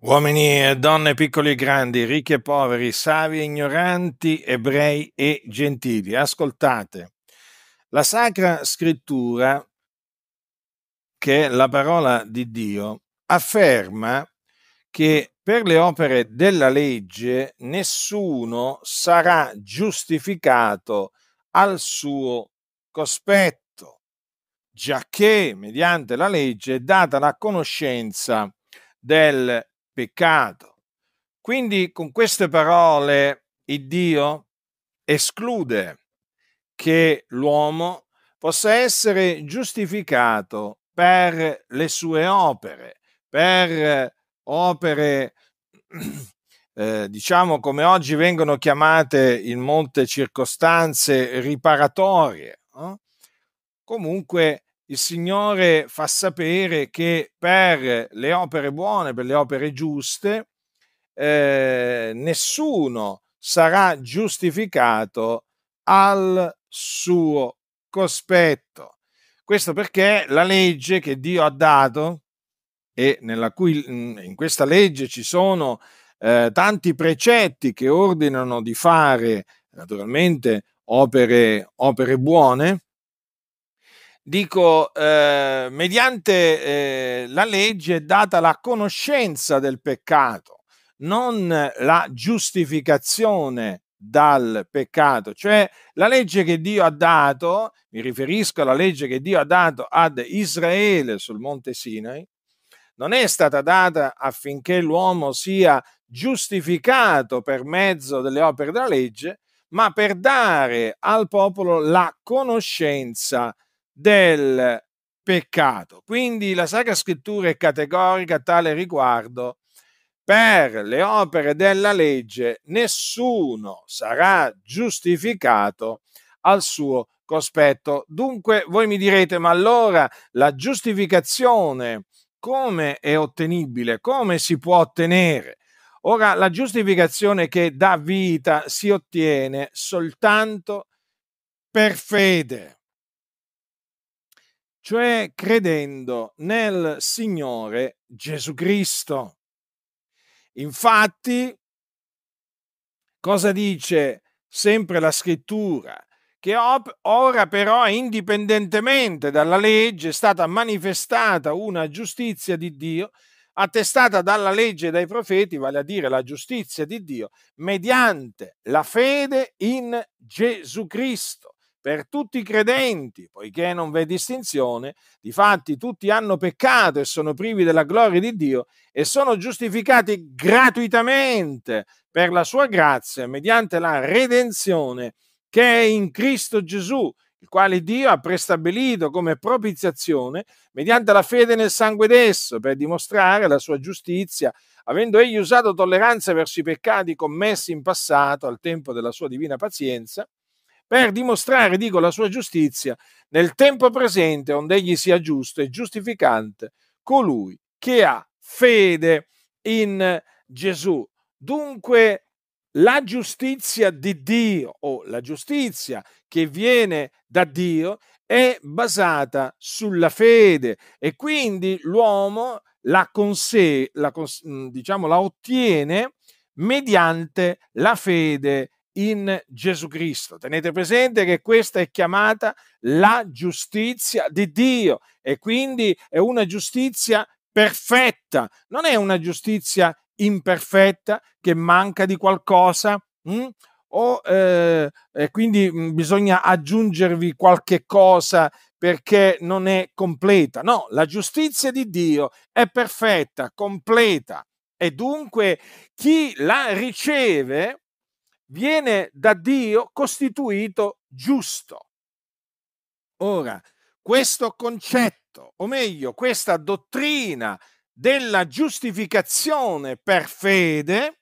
Uomini e donne, piccoli e grandi, ricchi e poveri, savi e ignoranti, ebrei e gentili, ascoltate. La Sacra Scrittura, che è la parola di Dio, afferma che per le opere della legge nessuno sarà giustificato al suo cospetto, giacché mediante la legge è data la conoscenza del peccato. Quindi con queste parole il Dio esclude che l'uomo possa essere giustificato per le sue opere, per opere eh, diciamo come oggi vengono chiamate in molte circostanze riparatorie. No? Comunque il Signore fa sapere che per le opere buone, per le opere giuste, eh, nessuno sarà giustificato al suo cospetto. Questo perché la legge che Dio ha dato e cui, in questa legge ci sono eh, tanti precetti che ordinano di fare naturalmente opere, opere buone, dico, eh, mediante eh, la legge è data la conoscenza del peccato, non la giustificazione dal peccato, cioè la legge che Dio ha dato, mi riferisco alla legge che Dio ha dato ad Israele sul monte Sinai, non è stata data affinché l'uomo sia giustificato per mezzo delle opere della legge, ma per dare al popolo la conoscenza del peccato. Quindi la Sacra Scrittura è categorica a tale riguardo. Per le opere della legge nessuno sarà giustificato al suo cospetto. Dunque voi mi direte, ma allora la giustificazione come è ottenibile? Come si può ottenere? Ora, la giustificazione che dà vita si ottiene soltanto per fede cioè credendo nel Signore Gesù Cristo. Infatti, cosa dice sempre la scrittura? Che ora però, indipendentemente dalla legge, è stata manifestata una giustizia di Dio attestata dalla legge e dai profeti, vale a dire la giustizia di Dio, mediante la fede in Gesù Cristo per tutti i credenti, poiché non v'è distinzione, difatti tutti hanno peccato e sono privi della gloria di Dio e sono giustificati gratuitamente per la sua grazia mediante la redenzione che è in Cristo Gesù, il quale Dio ha prestabilito come propiziazione mediante la fede nel sangue d'esso per dimostrare la sua giustizia, avendo egli usato tolleranza verso i peccati commessi in passato al tempo della sua divina pazienza per dimostrare, dico, la sua giustizia nel tempo presente, onde egli sia giusto e giustificante colui che ha fede in Gesù. Dunque, la giustizia di Dio o la giustizia che viene da Dio è basata sulla fede e quindi l'uomo la, conse- la, cons- diciamo, la ottiene mediante la fede in Gesù Cristo. Tenete presente che questa è chiamata la giustizia di Dio e quindi è una giustizia perfetta, non è una giustizia imperfetta che manca di qualcosa. Hm? O, eh, e quindi mm, bisogna aggiungervi qualche cosa perché non è completa. No, la giustizia di Dio è perfetta, completa e dunque chi la riceve viene da Dio costituito giusto. Ora, questo concetto, o meglio, questa dottrina della giustificazione per fede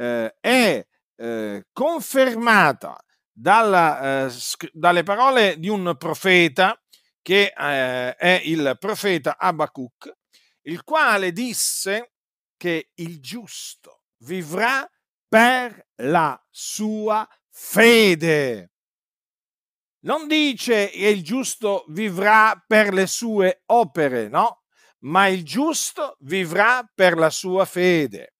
eh, è eh, confermata dalla, eh, dalle parole di un profeta che eh, è il profeta Abacuc, il quale disse che il giusto vivrà per la sua fede. Non dice che il giusto vivrà per le sue opere, no? Ma il giusto vivrà per la sua fede.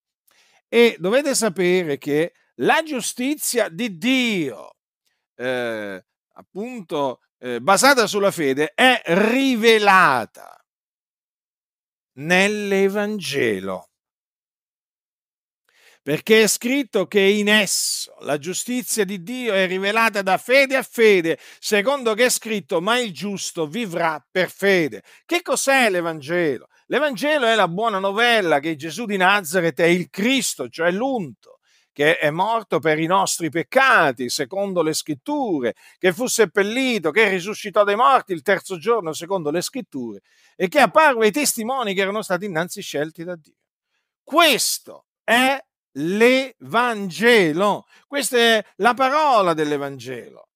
E dovete sapere che la giustizia di Dio, eh, appunto eh, basata sulla fede, è rivelata nell'Evangelo perché è scritto che in esso la giustizia di Dio è rivelata da fede a fede, secondo che è scritto, ma il giusto vivrà per fede. Che cos'è l'Evangelo? L'Evangelo è la buona novella che Gesù di Nazareth è il Cristo, cioè l'unto, che è morto per i nostri peccati, secondo le scritture, che fu seppellito, che risuscitò dai morti il terzo giorno, secondo le scritture, e che apparve ai testimoni che erano stati innanzi scelti da Dio. Questo è l'Evangelo. Questa è la parola dell'Evangelo,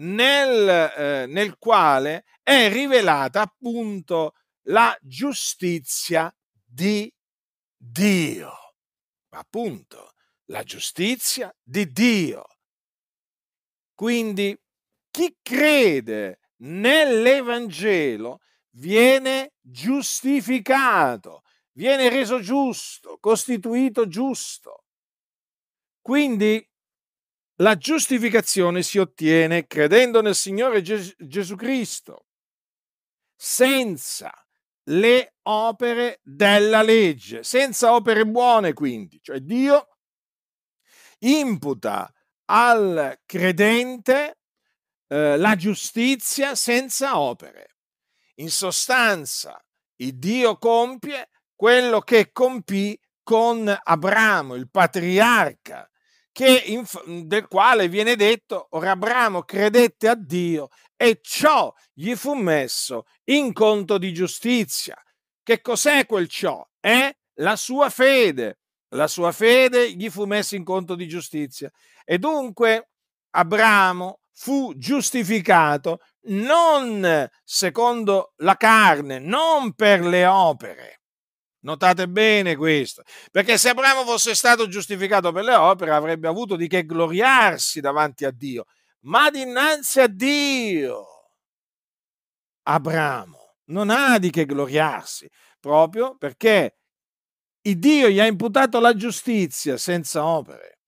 nel, eh, nel quale è rivelata appunto la giustizia di Dio. Appunto, la giustizia di Dio. Quindi chi crede nell'Evangelo viene giustificato, viene reso giusto, costituito giusto quindi la giustificazione si ottiene credendo nel Signore Ges- Gesù Cristo, senza le opere della legge, senza opere buone quindi, cioè Dio imputa al credente eh, la giustizia senza opere. In sostanza, il Dio compie quello che compì con Abramo, il patriarca in, del quale viene detto, ora Abramo credette a Dio e ciò gli fu messo in conto di giustizia. Che cos'è quel ciò? È la sua fede. La sua fede gli fu messa in conto di giustizia. E dunque Abramo fu giustificato non secondo la carne, non per le opere, Notate bene questo, perché se Abramo fosse stato giustificato per le opere avrebbe avuto di che gloriarsi davanti a Dio, ma dinanzi a Dio Abramo non ha di che gloriarsi, proprio perché il Dio gli ha imputato la giustizia senza opere,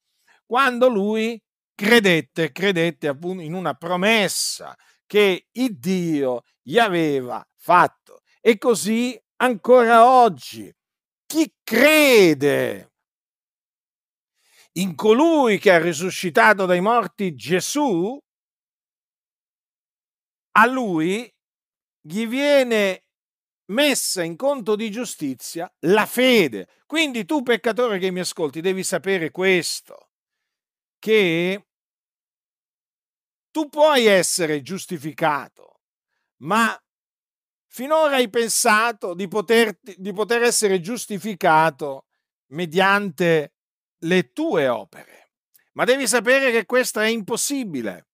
quando lui credette, credette appunto in una promessa che il Dio gli aveva fatto e così ancora oggi. Chi crede in colui che ha risuscitato dai morti Gesù, a lui gli viene messa in conto di giustizia la fede. Quindi tu peccatore che mi ascolti devi sapere questo, che tu puoi essere giustificato, ma Finora hai pensato di, poterti, di poter essere giustificato mediante le tue opere, ma devi sapere che questo è impossibile.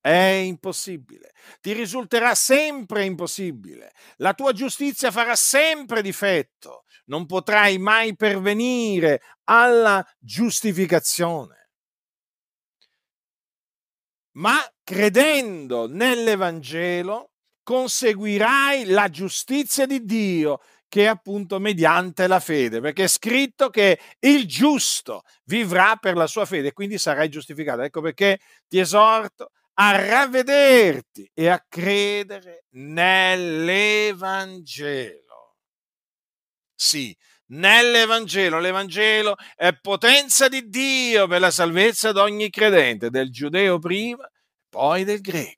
È impossibile. Ti risulterà sempre impossibile. La tua giustizia farà sempre difetto. Non potrai mai pervenire alla giustificazione. Ma credendo nell'Evangelo, conseguirai la giustizia di Dio che è appunto mediante la fede, perché è scritto che il giusto vivrà per la sua fede, quindi sarai giustificato. Ecco perché ti esorto a ravvederti e a credere nell'Evangelo. Sì, nell'Evangelo. L'Evangelo è potenza di Dio per la salvezza di ogni credente, del giudeo prima, poi del greco.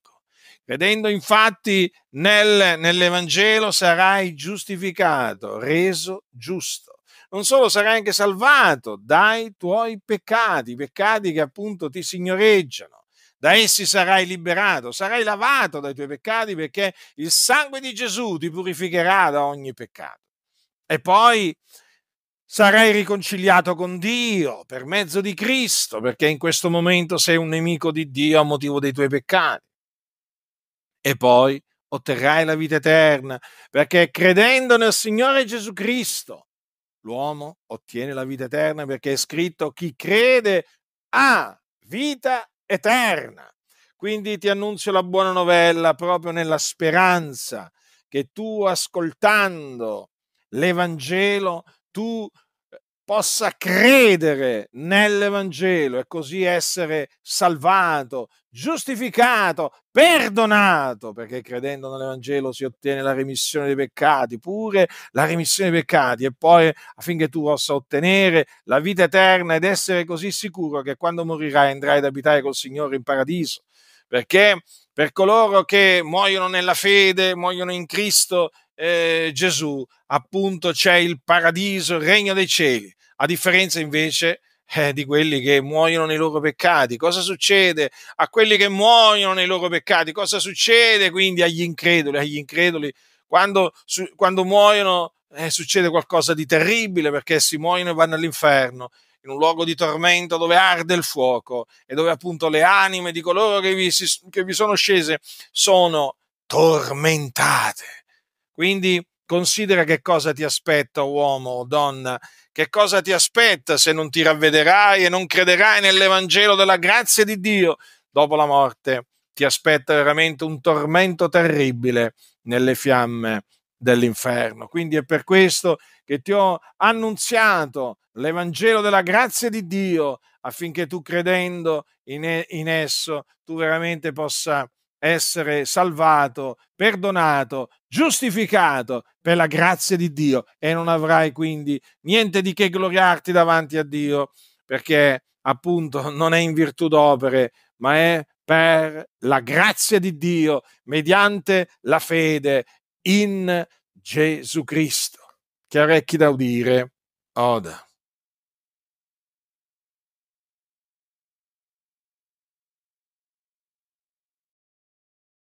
Credendo infatti nel, nell'Evangelo sarai giustificato, reso giusto. Non solo sarai anche salvato dai tuoi peccati, peccati che appunto ti signoreggiano. Da essi sarai liberato, sarai lavato dai tuoi peccati perché il sangue di Gesù ti purificherà da ogni peccato. E poi sarai riconciliato con Dio per mezzo di Cristo, perché in questo momento sei un nemico di Dio a motivo dei tuoi peccati e poi otterrai la vita eterna, perché credendo nel Signore Gesù Cristo, l'uomo ottiene la vita eterna perché è scritto chi crede ha vita eterna. Quindi ti annuncio la buona novella proprio nella speranza che tu ascoltando l'Evangelo, tu possa credere nell'Evangelo e così essere salvato, giustificato, perdonato, perché credendo nell'Evangelo si ottiene la remissione dei peccati, pure la remissione dei peccati e poi affinché tu possa ottenere la vita eterna ed essere così sicuro che quando morirai andrai ad abitare col Signore in paradiso, perché per coloro che muoiono nella fede, muoiono in Cristo eh, Gesù, appunto c'è il paradiso, il regno dei cieli a differenza invece eh, di quelli che muoiono nei loro peccati. Cosa succede a quelli che muoiono nei loro peccati? Cosa succede quindi agli increduli? Agli increduli quando, su, quando muoiono eh, succede qualcosa di terribile perché si muoiono e vanno all'inferno in un luogo di tormento dove arde il fuoco e dove appunto le anime di coloro che vi, si, che vi sono scese sono tormentate. Quindi considera che cosa ti aspetta, uomo o donna, che cosa ti aspetta se non ti ravvederai e non crederai nell'Evangelo della grazia di Dio dopo la morte. Ti aspetta veramente un tormento terribile nelle fiamme dell'inferno. Quindi è per questo che ti ho annunziato l'Evangelo della grazia di Dio affinché tu credendo in, esso tu veramente possa essere salvato, perdonato, giustificato per la grazia di Dio e non avrai quindi niente di che gloriarti davanti a Dio perché appunto non è in virtù d'opere ma è per la grazia di Dio mediante la fede in Gesù Cristo. Chi orecchi da udire, oda.